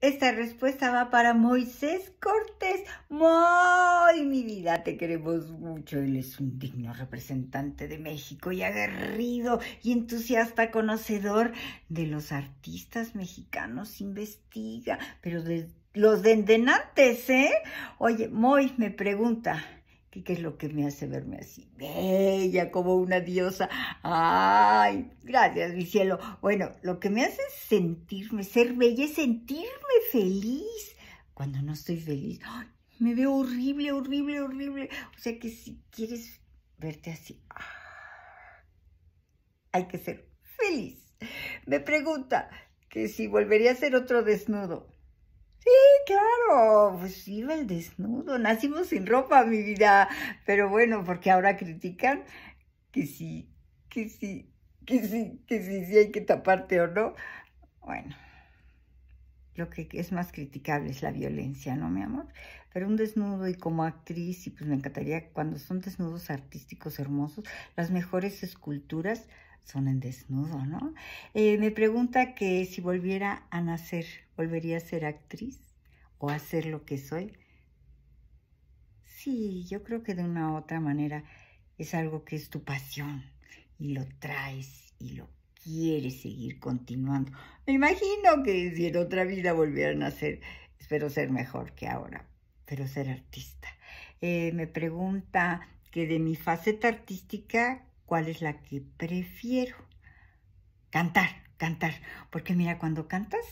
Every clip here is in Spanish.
Esta respuesta va para Moisés Cortés. ¡Moy, mi vida, te queremos mucho. Él es un digno representante de México y aguerrido y entusiasta conocedor de los artistas mexicanos. Investiga, pero de los dendenantes, ¿eh? Oye, Mois me pregunta, ¿Qué, es lo que me hace verme así? Bella, como una diosa. Ay, gracias, mi cielo. Bueno, lo que me hace sentirme, ser bella, es sentirme feliz. Cuando no estoy feliz, me veo horrible, horrible, horrible. O sea que si quieres verte así, ¡ah! hay que ser feliz. Me pregunta que si volvería a ser otro desnudo claro, pues iba el desnudo, nacimos sin ropa, mi vida. Pero bueno, porque ahora critican que sí, que sí, que sí, que sí, sí hay que taparte o no. Bueno, lo que es más criticable es la violencia, ¿no, mi amor? Pero un desnudo y como actriz, y pues me encantaría cuando son desnudos artísticos hermosos, las mejores esculturas son en desnudo, ¿no? Eh, me pregunta que si volviera a nacer, ¿volvería a ser actriz? o hacer lo que soy? Sí, yo creo que de una u otra manera es algo que es tu pasión y lo traes y lo quieres seguir continuando. Me imagino que si en otra vida volvieran a ser, espero ser mejor que ahora, pero ser artista. Eh, me pregunta que de mi faceta artística, ¿cuál es la que prefiero? Cantar, cantar, porque mira, cuando cantas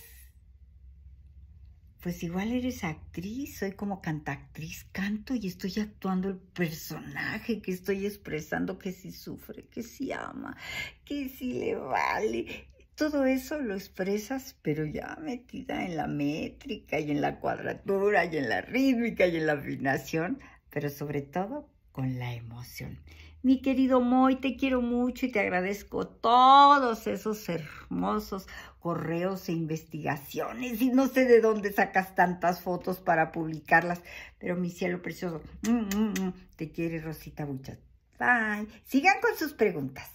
pues igual eres actriz, soy como cantactriz, canto y estoy actuando el personaje que estoy expresando que si sufre, que si ama, que si le vale. Todo eso lo expresas, pero ya metida en la métrica y en la cuadratura y en la rítmica y en la afinación, pero sobre todo con la emoción. Mi querido Moy, te quiero mucho y te agradezco todos esos hermosos correos e investigaciones y no sé de dónde sacas tantas fotos para publicarlas, pero mi cielo precioso, mm, mm, mm, te quiere Rosita Bucha. Bye. Sigan con sus preguntas.